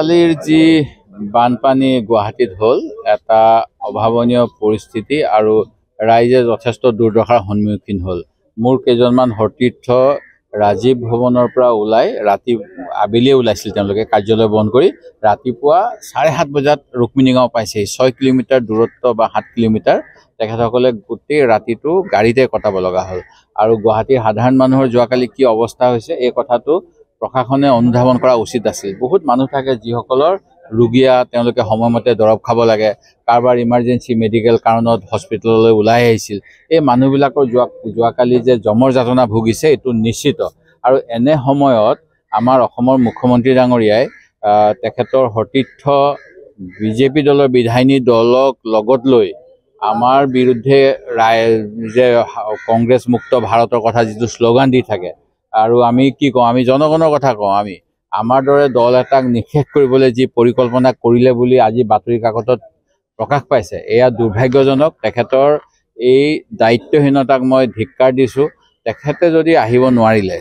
কালিৰ যি বানপানী গুৱাহাটীত হ'ল এটা অভাৱনীয় পৰিস্থিতি আৰু ৰাইজে যথেষ্ট দুৰ্দশাৰ সন্মুখীন হ'ল মোৰ কেইজনমান সতীৰ্থ ৰাজীৱ ভৱনৰ পৰা ওলাই ৰাতি আবেলিয়ে ওলাইছিল তেওঁলোকে কাৰ্যালয় বন্ধ কৰি ৰাতিপুৱা চাৰে সাত বজাত ৰুক্মিণী গাঁও পাইছেহি ছয় কিলোমিটাৰ দূৰত্ব বা সাত কিলোমিটাৰ তেখেতসকলে গোটেই ৰাতিটো গাড়ীতে কটাব লগা হ'ল আৰু গুৱাহাটীৰ সাধাৰণ মানুহৰ যোৱাকালি কি অৱস্থা হৈছে এই কথাটো প্ৰশাসনে অনুধাৱন কৰা উচিত আছিল বহুত মানুহ থাকে যিসকলৰ ৰোগীয়া তেওঁলোকে সময়মতে দৰৱ খাব লাগে কাৰোবাৰ ইমাৰ্জেঞ্চি মেডিকেল কাৰণত হস্পিটেললৈ ওলাই আহিছিল এই মানুহবিলাকৰ যোৱা যোৱাকালি যে জমৰ যাতনা ভুগিছে এইটো নিশ্চিত আৰু এনে সময়ত আমাৰ অসমৰ মুখ্যমন্ত্ৰী ডাঙৰীয়াই তেখেতৰ সতীৰ্থ বি জে পি দলৰ বিধায়িনী দলক লগত লৈ আমাৰ বিৰুদ্ধে ৰায় যে কংগ্ৰেছ মুক্ত ভাৰতৰ কথা যিটো শ্লোগান দি থাকে আৰু আমি কি কওঁ আমি জনগণৰ কথা কওঁ আমি আমাৰ দৰে দল এটাক নিঃশেষ কৰিবলৈ যি পৰিকল্পনা কৰিলে বুলি আজি বাতৰি কাকতত প্ৰকাশ পাইছে এয়া দুৰ্ভাগ্যজনক তেখেতৰ এই দায়িত্বহীনতাক মই ধিক্কাৰ দিছোঁ তেখেতে যদি আহিব নোৱাৰিলে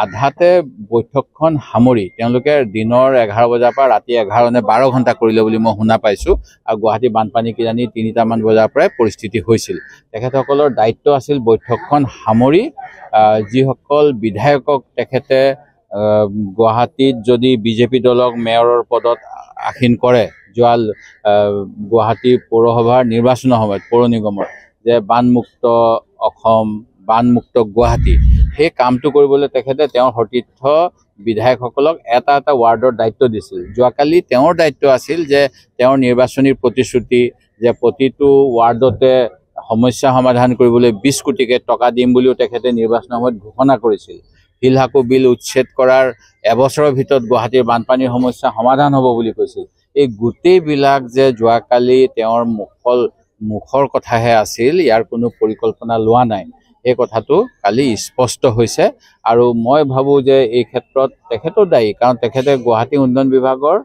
আধাতে বৈঠকখন সামৰি তেওঁলোকে দিনৰ এঘাৰ বজাৰ পৰা ৰাতি এঘাৰ নে বাৰ ঘণ্টা কৰিলে বুলি মই শুনা পাইছোঁ আৰু গুৱাহাটী বানপানী কিজানি তিনিটামান বজাৰ পৰাই পৰিস্থিতি হৈছিল তেখেতসকলৰ দায়িত্ব আছিল বৈঠকখন সামৰি যিসকল বিধায়কক তেখেতে গুৱাহাটীত যদি বিজেপি দলক মেয়ৰৰ পদত আসীন কৰে যোৱা গুৱাহাটী পৌৰসভাৰ নিৰ্বাচনৰ সময়ত পৌৰ নিগমৰ যে বানমুক্ত অসম বানমুক্ত গুৱাহাটী সেই কামটো কৰিবলৈ তেখেতে তেওঁৰ সতীৰ্থ বিধায়কসকলক এটা এটা ৱাৰ্ডৰ দায়িত্ব দিছিল যোৱাকালি তেওঁৰ দায়িত্ব আছিল যে তেওঁৰ নিৰ্বাচনী প্ৰতিশ্ৰুতি যে প্ৰতিটো ৱাৰ্ডতে সমস্যা সমাধান কৰিবলৈ বিছ কোটিকৈ টকা দিম বুলিও তেখেতে নিৰ্বাচনৰ সময়ত ঘোষণা কৰিছিল শিল শিলহাকু বিল উচ্ছেদ কৰাৰ এবছৰৰ ভিতৰত গুৱাহাটীৰ বানপানীৰ সমস্যা সমাধান হ'ব বুলি কৈছিল এই গোটেইবিলাক যে যোৱাকালি তেওঁৰ মুখল মুখৰ কথাহে আছিল ইয়াৰ কোনো পৰিকল্পনা লোৱা নাই এই কথাটো কালি স্পষ্ট হৈছে আৰু মই ভাবোঁ যে এই ক্ষেত্ৰত তেখেতো দায়ী কাৰণ তেখেতে গুৱাহাটী উন্নয়ন বিভাগৰ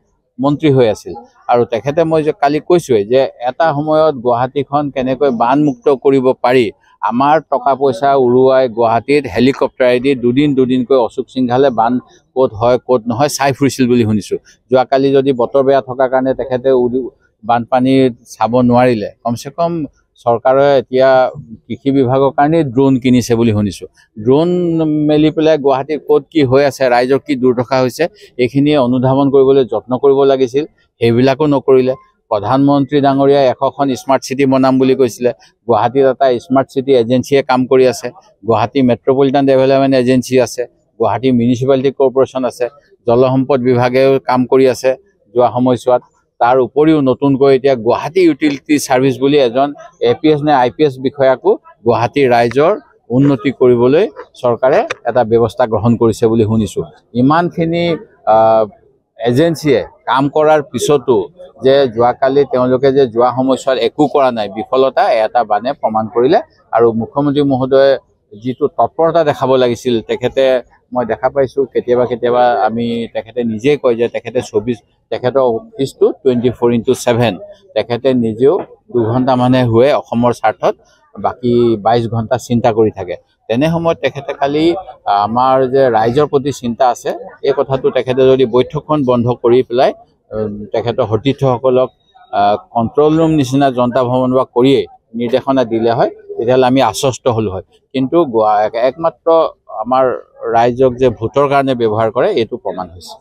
মন্ত্ৰী হৈ আছিল আৰু তেখেতে মই যে কালি কৈছোঁৱেই যে এটা সময়ত গুৱাহাটীখন কেনেকৈ বানমুক্ত কৰিব পাৰি আমাৰ টকা পইচা উৰুৱাই গুৱাহাটীত হেলিকপ্টাৰেদি দুদিন দুদিনকৈ অশোক সিংঘালে বান ক'ত হয় ক'ত নহয় চাই ফুৰিছিল বুলি শুনিছোঁ যোৱাকালি যদি বতৰ বেয়া থকাৰ কাৰণে তেখেতে বানপানী চাব নোৱাৰিলে কমচে কম চৰকাৰে এতিয়া কৃষি বিভাগৰ কাৰণেই ড্ৰোন কিনিছে বুলি শুনিছোঁ ড্ৰোন মেলি পেলাই গুৱাহাটীত ক'ত কি হৈ আছে ৰাইজৰ কি দুৰ্দশা হৈছে এইখিনি অনুধাৱন কৰিবলৈ যত্ন কৰিব লাগিছিল সেইবিলাকো নকৰিলে প্ৰধানমন্ত্ৰী ডাঙৰীয়াই এশখন স্মাৰ্ট চিটি বনাম বুলি কৈছিলে গুৱাহাটীত এটা স্মাৰ্ট চিটি এজেঞ্চিয়ে কাম কৰি আছে গুৱাহাটী মেট্ৰ'পলিটান ডেভেলপমেণ্ট এজেঞ্চি আছে গুৱাহাটী মিউনিচিপালিটি কৰ্পৰেশ্যন আছে জলসম্পদ বিভাগেও কাম কৰি আছে যোৱা সময়ছোৱাত তাৰ উপৰিও নতুনকৈ এতিয়া গুৱাহাটী ইউটিলিটি ছাৰ্ভিচ বুলি এজন এ পি এছ নে আই পি এছ বিষয়াকো গুৱাহাটী ৰাইজৰ উন্নতি কৰিবলৈ চৰকাৰে এটা ব্যৱস্থা গ্ৰহণ কৰিছে বুলি শুনিছোঁ ইমানখিনি এজেঞ্চিয়ে কাম কৰাৰ পিছতো যে যোৱাকালি তেওঁলোকে যে যোৱা সময়ছোৱাত একো কৰা নাই বিফলতা এটা বানে প্ৰমাণ কৰিলে আৰু মুখ্যমন্ত্ৰী মহোদয়ে যিটো তৎপৰতা দেখাব লাগিছিল তেখেতে মই দেখা পাইছোঁ কেতিয়াবা কেতিয়াবা আমি তেখেতে নিজে কয় যে তেখেতে চৌবিছ তেখেতৰ অফিচটো টুৱেণ্টি ফ'ৰ ইণ্টু ছেভেন তেখেতে নিজেও দুঘণ্টা মানে হুৱে অসমৰ স্বাৰ্থত বাকী বাইছ ঘণ্টা চিন্তা কৰি থাকে তেনে সময়ত তেখেতে খালি আমাৰ যে ৰাইজৰ প্ৰতি চিন্তা আছে এই কথাটো তেখেতে যদি বৈঠকখন বন্ধ কৰি পেলাই তেখেতৰ সতীৰ্থসকলক কণ্ট্ৰল ৰুম নিচিনা জনতা ভৱন বা কৰিয়েই নিৰ্দেশনা দিলে হয় তেতিয়াহ'লে আমি আশ্বস্ত হ'লোঁ হয় কিন্তু একমাত্ৰ আমাৰ ৰাইজক যে ভোটৰ কাৰণে ব্যৱহাৰ কৰে এইটো প্ৰমাণ হৈছে